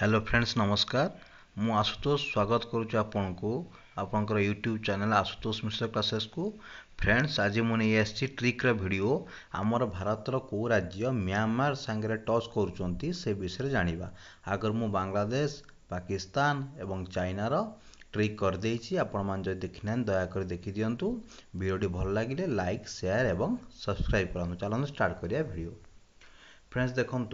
hello friends नमस्कार मु आशुतोष स्वागत आपण करुँ आपंकर YouTube channel Ashutosh Mishra classes को फ्रेंड्स आज मुझे ट्रिक्र भिड आमर भारत को राज्य म्यांमार सागर टच कर जाना आगर मुंग्लादेश पाकिस्तान एवं चाइनार ट्रिक करदे आपण मैंने देखी ना दयाकर देखि दिंतु भिडियोटी भल लगे लाइक सेयार और सब्सक्राइब करूँ चलो स्टार्ट करने भिड फ्रेंड्स देखूँ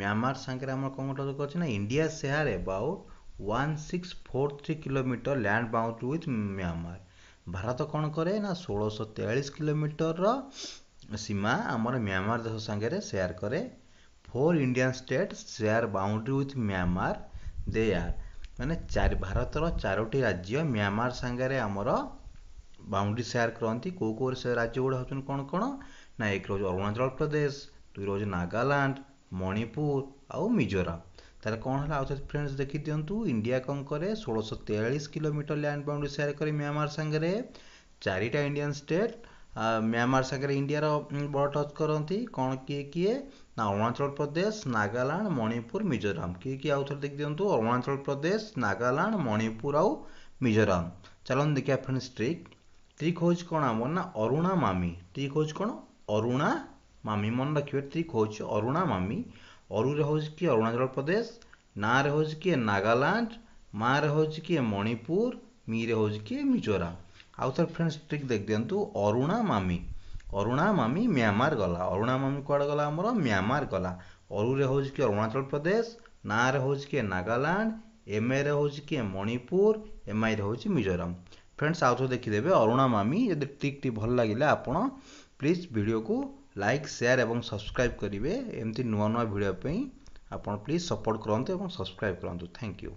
ମ୍ୟାମାର ସାଙ୍ଗରେ ଆମର କ'ଣ ଗୋଟେ ଅଛି ନା India share about one six four three kilometre land boundary with Myanmar Bharat କ'ଣ କରେ ନା ଷୋହଳଶହ ତେୟାଳିଶ କିଲୋମିଟରର ସୀମା ଆମର ମ୍ୟାମାର ଦେଶ ସାଙ୍ଗରେ ସେୟାର କରେ four Indian state share boundary with Myanmar they are ମାନେ ଚାରି ଭାରତର ଚାରୋଟି ରାଜ୍ୟ ମ୍ୟାମାର ସାଙ୍ଗରେ ଆମର ବାଉଣ୍ଡ୍ରି ସେୟାର କରନ୍ତି କେଉଁ କେଉଁ ରାଜ୍ୟ ଗୁଡ଼ା ହେଉଛନ୍ତି କ'ଣ କ'ଣ ନା ଏକ ରହୁଛି ଅରୁଣାଚଳ ପ୍ରଦେଶ ଦୁଇ ରହୁଛି ନାଗାଲାଣ୍ଡ ମଣିପୁର ଆଉ ମିଜୋରାମ ତାହେଲେ କ'ଣ ହେଲା ଆଉ ଥରେ ଫ୍ରେଣ୍ଡସ୍ ଦେଖିଦିଅନ୍ତୁ ଇଣ୍ଡିଆ କ'ଣ କରେ ଷୋଳଶହ ତେୟାଳିଶ କିଲୋମିଟର ଲ୍ୟାଣ୍ଡ ବାଉଣ୍ଡ୍ରି ସେୟାର କରେ ମ୍ୟାମାର ସାଙ୍ଗରେ ଚାରିଟା ଇଣ୍ଡିଆନ୍ ଷ୍ଟେଟ୍ ମ୍ୟାମାର ସାଙ୍ଗରେ ଇଣ୍ଡିଆର ବଡ଼ ଟଚ୍ କରନ୍ତି କ'ଣ କିଏ କିଏ ନା ଅରୁଣାଚଳ ପ୍ରଦେଶ ନାଗାଲାଣ୍ଡ ମଣିପୁର ମିଜୋରାମ କିଏ କିଏ ଆଉ ଥରେ ଦେଖିଦିଅନ୍ତୁ ଅରୁଣାଚଳ ପ୍ରଦେଶ ନାଗାଲାଣ୍ଡ ମଣିପୁର ଆଉ ମିଜୋରାମ ଚାଲନ୍ତୁ ଦେଖିବା ଫ୍ରେଣ୍ଡସ୍ ଟ୍ରିକ୍ ଟ୍ରିକ୍ ହେଉଛି କ'ଣ ଆମର ନା ଅରୁଣା ମାମି ଟ୍ରିକ୍ ହେଉଛି କ'ଣ ଅରୁଣା ମାମି ମନେ ରଖିବେ ଟ୍ରିକ୍ ହେଉଛି ଅରୁଣା ମାମି ଅରୁରେ ହେଉଛି କିଏ ଅରୁଣାଚଳ ପ୍ରଦେଶ ନାଁରେ ହେଉଛି କିଏ ନାଗାଲାଣ୍ଡ ମାଁରେ ହେଉଛି କିଏ ମଣିପୁର ମିରେ ହେଉଛି କିଏ ମିଜୋରାମ ଆଉ ଥରେ ଫ୍ରେଣ୍ଡସ୍ ଟ୍ରିକ୍ ଦେଖିଦିଅନ୍ତୁ ଅରୁଣା ମାମି ଅରୁଣା ମାମି ମିଆଁମାର ଗଲା ଅରୁଣା ମାମି କୁଆଡ଼େ ଗଲା ଆମର ମିଆଁମାର ଗଲା ଅରୁରେ ହେଉଛି କିଏ ଅରୁଣାଚଳ ପ୍ରଦେଶ ନାଁରେ ହେଉଛି କିଏ ନାଗାଲାଣ୍ଡ ଏମ୍ଏରେ ହେଉଛି କିଏ ମଣିପୁର ଏମ୍ଆଇରେ ହେଉଛି ମିଜୋରାମ ଫ୍ରେଣ୍ଡସ୍ ଆଉ ଥରେ ଦେଖିଦେବେ ଅରୁଣା ମାମି ଯଦି ଟ୍ରିକ୍ଟି ଭଲ ଲାଗିଲା ଆପଣ ପ୍ଲିଜ୍ ଭିଡ଼ିଓକୁ ଲାଇକ୍ ସେୟାର ଏବଂ ସବସ୍କ୍ରାଇବ୍ କରିବେ ଏମିତି ନୂଆ ନୂଆ ଭିଡ଼ିଓ ପାଇଁ ଆପଣ ପ୍ଲିଜ୍ ସପୋର୍ଟ କରନ୍ତୁ ଏବଂ ସବସ୍କ୍ରାଇବ୍ କରନ୍ତୁ ଥ୍ୟାଙ୍କ ୟୁ